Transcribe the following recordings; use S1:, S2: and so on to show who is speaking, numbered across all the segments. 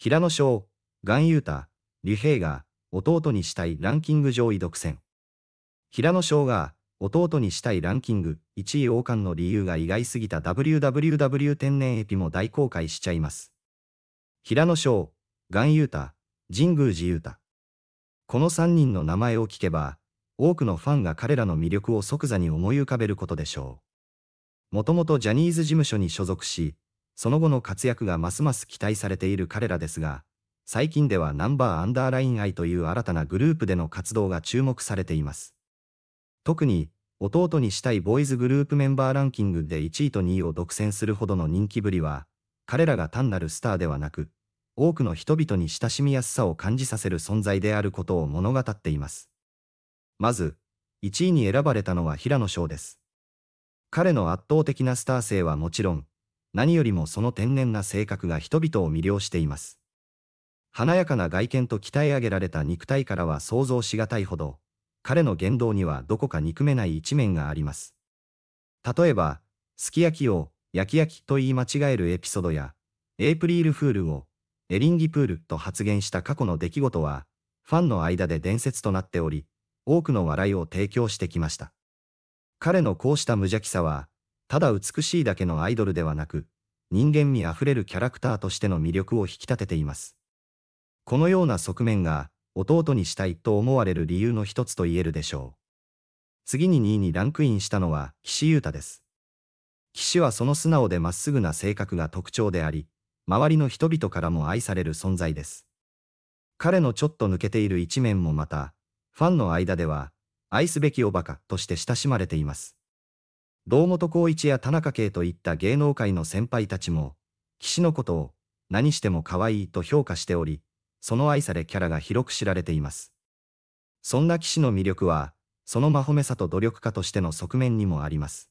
S1: 平野翔、岩雄太、李平が弟にしたいランキング上位独占。平野翔が弟にしたいランキング1位王冠の理由が意外すぎた WWW 天然エピも大公開しちゃいます。平野翔、岩ー太、神宮寺ー太。この3人の名前を聞けば、多くのファンが彼らの魅力を即座に思い浮かべることでしょう。もともとジャニーズ事務所に所属し、その後の活躍がますます期待されている彼らですが、最近ではナンバーアンダーラインイという新たなグループでの活動が注目されています。特に、弟にしたいボーイズグループメンバーランキングで1位と2位を独占するほどの人気ぶりは、彼らが単なるスターではなく、多くの人々に親しみやすさを感じさせる存在であることを物語っています。まず、1位に選ばれたのは平野翔です。彼の圧倒的なスター性はもちろん、何よりもその天然な性格が人々を魅了しています。華やかな外見と鍛え上げられた肉体からは想像しがたいほど、彼の言動にはどこか憎めない一面があります。例えば、すき焼きを、焼き焼きと言い間違えるエピソードや、エイプリールフールを、エリンギプールと発言した過去の出来事は、ファンの間で伝説となっており、多くの笑いを提供してきました。彼のこうした無邪気さは、ただ美しいだけのアイドルではなく、人間味あふれるキャラクターとしての魅力を引き立てています。このような側面が、弟にしたいと思われる理由の一つと言えるでしょう。次に2位にランクインしたのは、岸優太です。岸はその素直でまっすぐな性格が特徴であり、周りの人々からも愛される存在です。彼のちょっと抜けている一面もまた、ファンの間では、愛すべきおバカとして親しまれています。堂本光一や田中圭といった芸能界の先輩たちも、岸のことを何しても可愛いと評価しており、その愛されキャラが広く知られています。そんな騎士の魅力は、そのまほめさと努力家としての側面にもあります。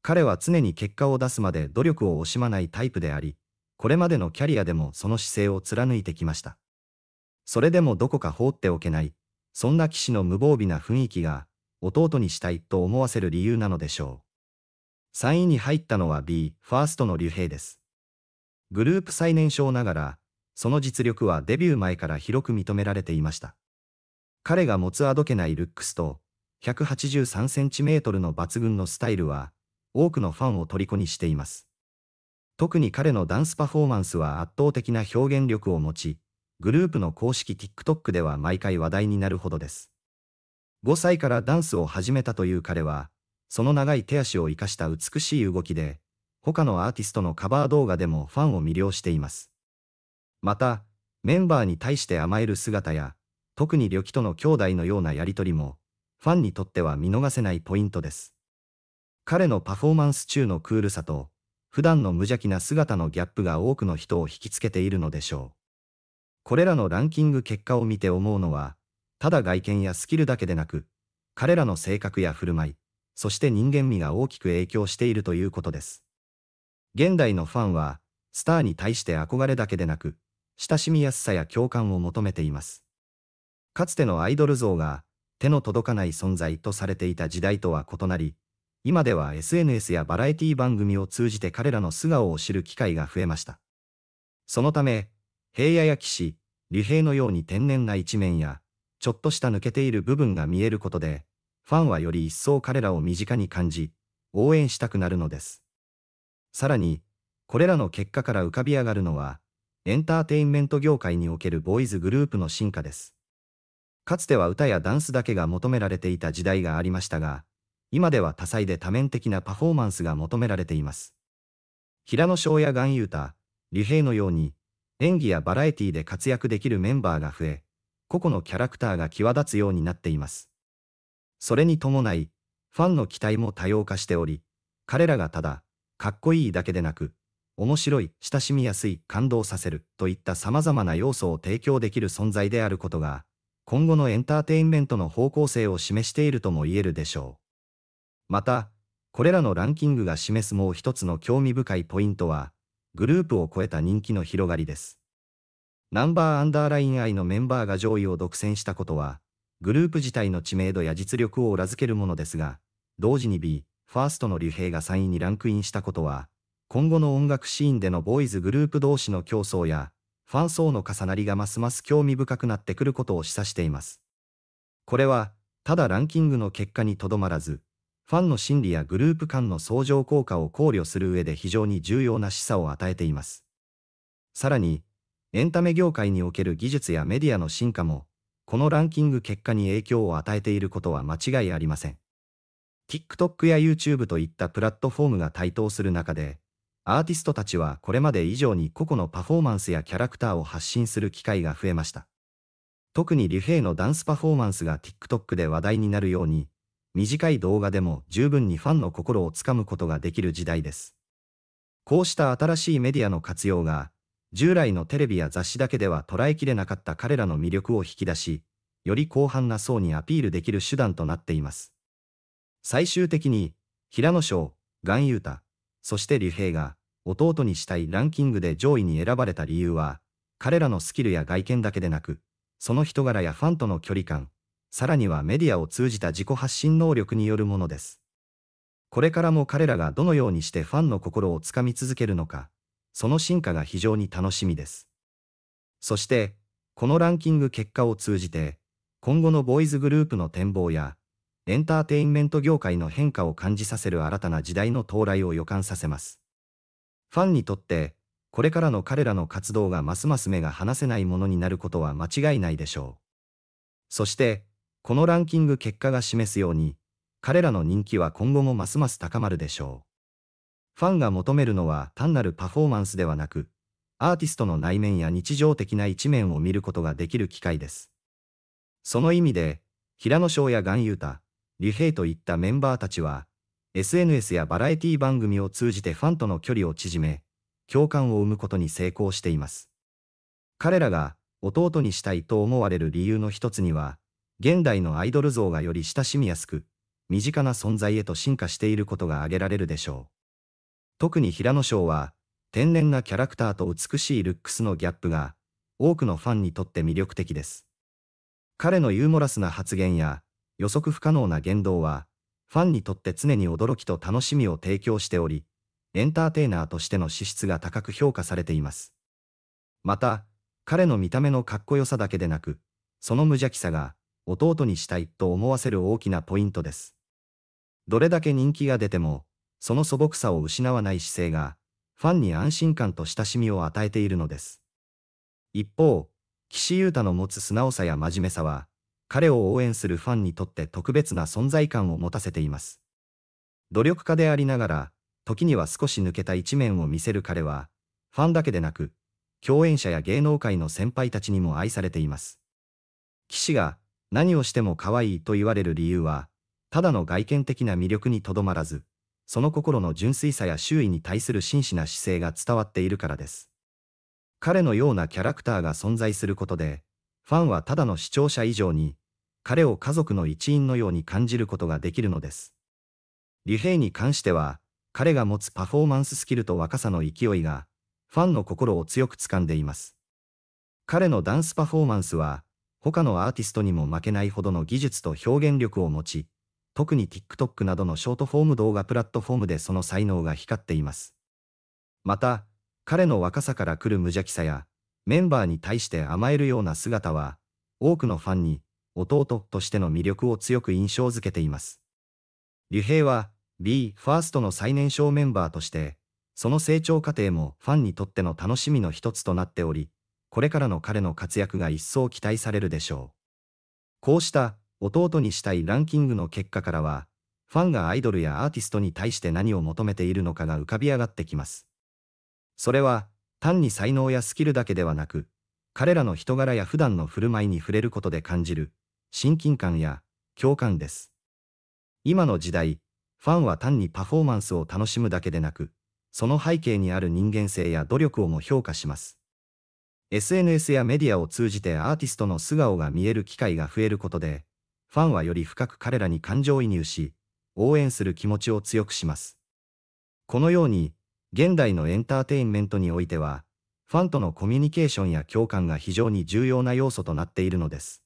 S1: 彼は常に結果を出すまで努力を惜しまないタイプであり、これまでのキャリアでもその姿勢を貫いてきました。それでもどこか放っておけない、そんな騎士の無防備な雰囲気が、弟にしたいと思わせる理由なのでしょう。3位に入ったのは B、ファーストの竜兵です。グループ最年少ながら、その実力はデビュー前から広く認められていました。彼が持つあどけないルックスと、183センチメートルの抜群のスタイルは、多くのファンを虜にしています。特に彼のダンスパフォーマンスは圧倒的な表現力を持ち、グループの公式 TikTok では毎回話題になるほどです。5歳からダンスを始めたという彼は、その長い手足を生かした美しい動きで、他のアーティストのカバー動画でもファンを魅了しています。また、メンバーに対して甘える姿や、特に旅記との兄弟のようなやりとりも、ファンにとっては見逃せないポイントです。彼のパフォーマンス中のクールさと、普段の無邪気な姿のギャップが多くの人を引きつけているのでしょう。これらのランキング結果を見て思うのは、ただ外見やスキルだけでなく、彼らの性格や振る舞い、そして人間味が大きく影響しているということです。現代のファンは、スターに対して憧れだけでなく、親しみやすさや共感を求めています。かつてのアイドル像が、手の届かない存在とされていた時代とは異なり、今では SNS やバラエティ番組を通じて彼らの素顔を知る機会が増えました。そのため、平野や騎士、竜兵のように天然な一面や、ちょっとした抜けている部分が見えることで、ファンはより一層彼らを身近に感じ、応援したくなるのです。さらに、これらの結果から浮かび上がるのは、エンターテインメント業界におけるボーイズグループの進化です。かつては歌やダンスだけが求められていた時代がありましたが、今では多彩で多面的なパフォーマンスが求められています。平野翔や岩優太、李平のように、演技やバラエティで活躍できるメンバーが増え、個々のキャラクターが際立つようになっています。それに伴い、ファンの期待も多様化しており、彼らがただ、かっこいいだけでなく、面白い、親しみやすい、感動させる、といった様々な要素を提供できる存在であることが、今後のエンターテインメントの方向性を示しているとも言えるでしょう。また、これらのランキングが示すもう一つの興味深いポイントは、グループを超えた人気の広がりです。ナンバーアンダーライン I のメンバーが上位を独占したことは、グループ自体の知名度や実力を裏付けるものですが、同時に B、ファーストの竜兵が3位にランクインしたことは、今後の音楽シーンでのボーイズグループ同士の競争や、ファン層の重なりがますます興味深くなってくることを示唆しています。これは、ただランキングの結果にとどまらず、ファンの心理やグループ間の相乗効果を考慮する上で非常に重要な示唆を与えています。さらに、エンタメ業界における技術やメディアの進化も、このランキング結果に影響を与えていることは間違いありません。TikTok や YouTube といったプラットフォームが台頭する中で、アーティストたちはこれまで以上に個々のパフォーマンスやキャラクターを発信する機会が増えました。特にリュヘイのダンスパフォーマンスが TikTok で話題になるように、短い動画でも十分にファンの心をつかむことができる時代です。こうした新しいメディアの活用が従来のテレビや雑誌だけでは捉えきれなかった彼らの魅力を引き出し、より広範な層にアピールできる手段となっています。最終的に、平野翔、岩優太、そして竜兵が、弟にしたいランキングで上位に選ばれた理由は、彼らのスキルや外見だけでなく、その人柄やファンとの距離感、さらにはメディアを通じた自己発信能力によるものです。これからも彼らがどのようにしてファンの心をつかみ続けるのか、その進化が非常に楽しみです。そして、このランキング結果を通じて、今後のボーイズグループの展望や、エンターテインメント業界の変化を感じさせる新たな時代の到来を予感させます。ファンにとって、これからの彼らの活動がますます目が離せないものになることは間違いないでしょう。そして、このランキング結果が示すように、彼らの人気は今後もますます高まるでしょう。ファンが求めるのは単なるパフォーマンスではなく、アーティストの内面や日常的な一面を見ることができる機会です。その意味で、平野翔や岩ー太、リヘイといったメンバーたちは、SNS やバラエティ番組を通じてファンとの距離を縮め、共感を生むことに成功しています。彼らが弟にしたいと思われる理由の一つには、現代のアイドル像がより親しみやすく、身近な存在へと進化していることが挙げられるでしょう。特に平野翔は、天然なキャラクターと美しいルックスのギャップが、多くのファンにとって魅力的です。彼のユーモラスな発言や、予測不可能な言動は、ファンにとって常に驚きと楽しみを提供しており、エンターテイナーとしての資質が高く評価されています。また、彼の見た目のかっこよさだけでなく、その無邪気さが、弟にしたいと思わせる大きなポイントです。どれだけ人気が出ても、その素朴さを失わない姿勢が、ファンに安心感と親しみを与えているのです。一方、岸優太の持つ素直さや真面目さは、彼を応援するファンにとって特別な存在感を持たせています。努力家でありながら、時には少し抜けた一面を見せる彼は、ファンだけでなく、共演者や芸能界の先輩たちにも愛されています。岸が何をしても可愛いと言われる理由は、ただの外見的な魅力にとどまらず、その心の純粋さや周囲に対する真摯な姿勢が伝わっているからです。彼のようなキャラクターが存在することで、ファンはただの視聴者以上に、彼を家族の一員のように感じることができるのです。リヘイに関しては、彼が持つパフォーマンススキルと若さの勢いが、ファンの心を強く掴んでいます。彼のダンスパフォーマンスは、他のアーティストにも負けないほどの技術と表現力を持ち、特に TikTok などのショートフォーム動画プラットフォームでその才能が光っています。また、彼の若さから来る無邪気さや、メンバーに対して甘えるような姿は、多くのファンに、弟としての魅力を強く印象づけています。劉兵は、b ファーストの最年少メンバーとして、その成長過程もファンにとっての楽しみの一つとなっており、これからの彼の活躍が一層期待されるでしょう。こうした弟にしたいランキングの結果からは、ファンがアイドルやアーティストに対して何を求めているのかが浮かび上がってきます。それは、単に才能やスキルだけではなく、彼らの人柄や普段の振る舞いに触れることで感じる、親近感や共感です。今の時代、ファンは単にパフォーマンスを楽しむだけでなく、その背景にある人間性や努力をも評価します。SNS やメディアを通じてアーティストの素顔が見える機会が増えることで、ファンはより深く彼らに感情移入し、応援する気持ちを強くします。このように、現代のエンターテインメントにおいては、ファンとのコミュニケーションや共感が非常に重要な要素となっているのです。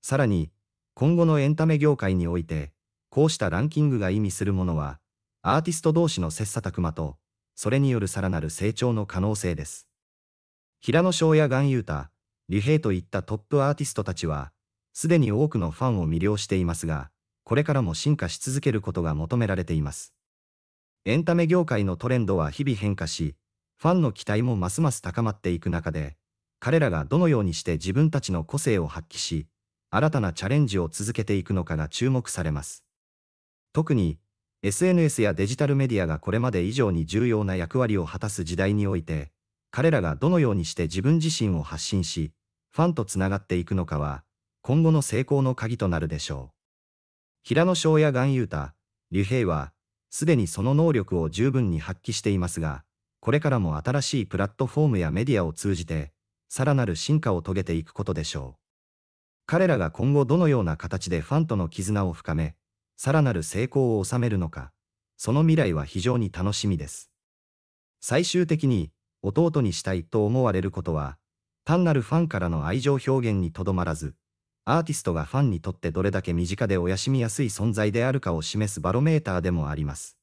S1: さらに、今後のエンタメ業界において、こうしたランキングが意味するものは、アーティスト同士の切磋琢磨と、それによるさらなる成長の可能性です。平野翔や岩優太、リヘイといったトップアーティストたちは、すでに多くのファンを魅了していますが、これからも進化し続けることが求められています。エンタメ業界のトレンドは日々変化し、ファンの期待もますます高まっていく中で、彼らがどのようにして自分たちの個性を発揮し、新たなチャレンジを続けていくのかが注目されます。特に、SNS やデジタルメディアがこれまで以上に重要な役割を果たす時代において、彼らがどのようにして自分自身を発信し、ファンとつながっていくのかは、今後の成功の鍵となるでしょう。平野翔や岩雄太、竜兵は、すでにその能力を十分に発揮していますが、これからも新しいプラットフォームやメディアを通じて、さらなる進化を遂げていくことでしょう。彼らが今後どのような形でファンとの絆を深め、さらなる成功を収めるのか、その未来は非常に楽しみです。最終的に、弟にしたいと思われることは、単なるファンからの愛情表現にとどまらず、アーティストがファンにとってどれだけ身近でお休みやすい存在であるかを示すバロメーターでもあります。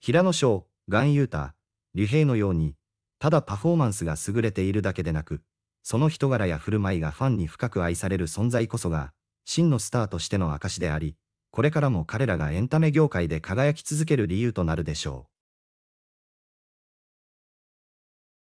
S1: 平野翔、ガン太、ータ、のように、ただパフォーマンスが優れているだけでなく、その人柄や振る舞いがファンに深く愛される存在こそが、真のスターとしての証であり、これからも彼らがエンタメ業界で輝き続ける理由となるでしょう。